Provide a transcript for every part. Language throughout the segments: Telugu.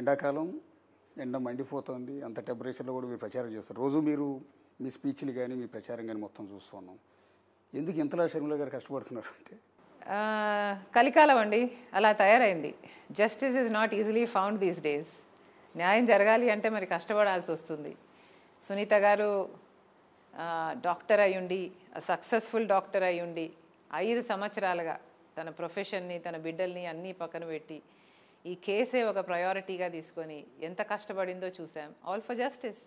ఎండాకాలం ఎండ మండిపోతుంది అంత టెంపరేచర్లో కూడా మీరు ప్రచారం చేస్తారు రోజు మీరు మీ స్పీచ్లు కానీ మీ ప్రచారం కానీ మొత్తం చూస్తున్నాం ఎందుకు ఇంతలా షర్మిల గారు కష్టపడుతున్నారు అంటే కలికాలం అండి అలా తయారైంది justice is not easily found these days న్యాయం జరగాలి అంటే మరి కష్టపడాల్సి వస్తుంది సునీత గారు డాక్టర్ అయ్యుండి సక్సెస్ఫుల్ డాక్టర్ అయ్యుండి ఐదు సంవత్సరాలుగా తన ప్రొఫెషన్ని తన బిడ్డల్ని అన్నీ పక్కన పెట్టి ఈ కేసే ఒక ప్రయారిటీగా తీసుకొని ఎంత కష్టపడిందో చూసాం ఆల్ ఫర్ జస్టిస్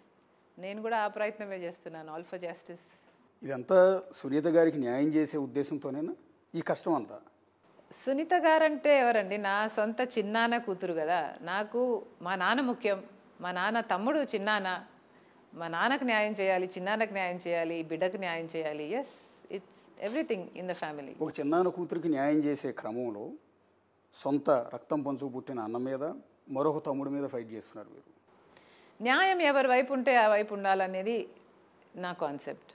నేను కూడా ఆ ప్రయత్నమే చేస్తున్నాను ఆల్ ఫర్ జస్టిస్ ఇదంతా సునీత గారికి న్యాయం చేసే ఉద్దేశంతోనేనా ఈ కష్టం అంతా సునీత గారంటే ఎవరండి నా సొంత చిన్నాన్న కూతురు కదా నాకు మా నాన్న ముఖ్యం మా నాన్న తమ్ముడు చిన్నాన్న మా నాన్నకు న్యాయం చేయాలి చిన్నాన్నకు న్యాయం చేయాలి బిడ్డకు న్యాయం చేయాలి yes it's everything in the family ఒక చిన్నాన్న కూతురికి న్యాయం చేసే క్రమంలో సొంత రక్తం పంచు పుట్టిన అన్న మీద మరొక తమ్ముడి మీద ఫైట్ చేస్తున్నారు మీరు న్యాయం ఎవరి వైపు ఉంటే ఆ వైపు ఉండాలనేది నా కాన్సెప్ట్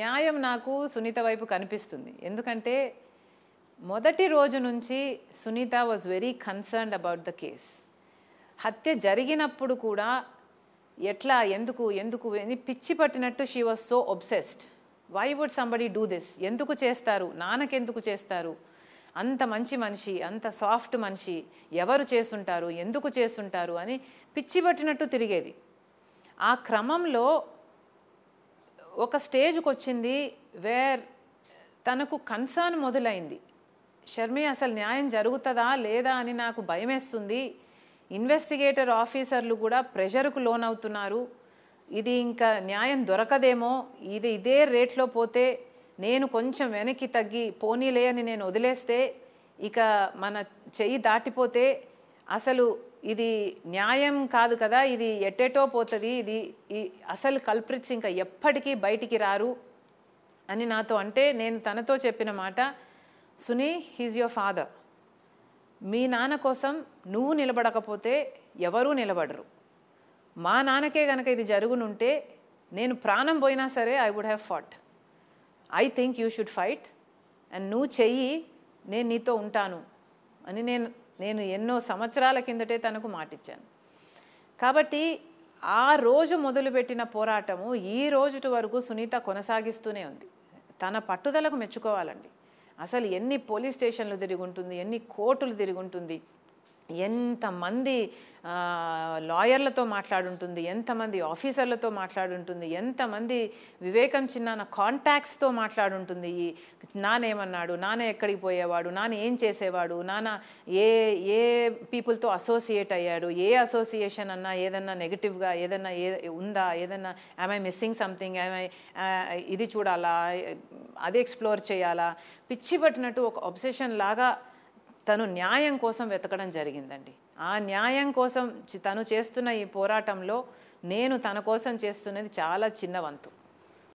న్యాయం నాకు సునీత వైపు కనిపిస్తుంది ఎందుకంటే మొదటి రోజు నుంచి Sunita was very concerned about the case హత్య జరిగినప్పుడు కూడా ఎట్లా ఎందుకు ఎందుకు పిచ్చి పట్టినట్టు she was so obsessed why would somebody do this ఎందుకు చేస్తారు నాన్నకెందుకు చేస్తారు అంత మంచి మనిషి అంత సాఫ్ట్ మనిషి ఎవరు చేసుంటారు ఎందుకు చేసుంటారు అని పిచ్చి తిరిగేది ఆ క్రమంలో ఒక స్టేజ్కి వచ్చింది వేర్ తనకు కన్సర్న్ మొదలైంది షర్మి అసలు న్యాయం జరుగుతుందా లేదా అని నాకు భయమేస్తుంది ఇన్వెస్టిగేటర్ ఆఫీసర్లు కూడా ప్రెషర్కు లోనవుతున్నారు ఇది ఇంకా న్యాయం దొరకదేమో ఇది ఇదే రేట్లో పోతే నేను కొంచెం వెనక్కి తగ్గి పోనీలే అని నేను వదిలేస్తే ఇక మన చెయ్యి దాటిపోతే అసలు ఇది న్యాయం కాదు కదా ఇది ఎట్టేటో పోతుంది ఇది ఈ అసలు కల్ప్రిట్స్ ఇంకా ఎప్పటికీ బయటికి రారు అని నాతో అంటే నేను తనతో చెప్పిన మాట సునీ హీజ్ యువర్ ఫాదర్ మీ నాన్న కోసం నువ్వు నిలబడకపోతే ఎవరూ నిలబడరు మా నాన్నకే కనుక ఇది జరుగునుంటే నేను ప్రాణం పోయినా సరే I would have fought I think you should fight and నువ్వు చెయ్యి నేను నీతో ఉంటాను అని నేను నేను ఎన్నో సంవత్సరాల కిందటే తనకు మాటిచ్చాను కాబట్టి ఆ రోజు మొదలుపెట్టిన పోరాటము ఈ రోజుటి వరకు సునీత కొనసాగిస్తూనే ఉంది తన పట్టుదలకు మెచ్చుకోవాలండి అసలు ఎన్ని పోలీస్ స్టేషన్లు తిరిగి ఉంటుంది ఎన్ని కోర్టులు తిరుగుంటుంది ఎంతమంది లాయర్లతో మాట్లాడుంటుంది ఎంతమంది ఆఫీసర్లతో మాట్లాడుంటుంది ఎంతమంది వివేకం చిన్న కాంటాక్ట్స్తో మాట్లాడుంటుంది ఈ నానేమన్నాడు నాన్న ఎక్కడికి పోయేవాడు నాన్న ఏం చేసేవాడు నాన్న ఏ ఏ పీపుల్తో అసోసియేట్ అయ్యాడు ఏ అసోసియేషన్ అన్నా ఏదన్నా నెగిటివ్గా ఏదన్నా ఏ ఉందా ఏదన్నా ఐ మిస్సింగ్ సంథింగ్ ఐ ఇది చూడాలా అది ఎక్స్ప్లోర్ చేయాలా పిచ్చి పట్టినట్టు ఒక అబ్సెషన్ లాగా తను న్యాయం కోసం వెతకడం జరిగిందండి ఆ న్యాయం కోసం తను చేస్తున్న ఈ పోరాటంలో నేను తన కోసం చేస్తున్నది చాలా చిన్న వంతు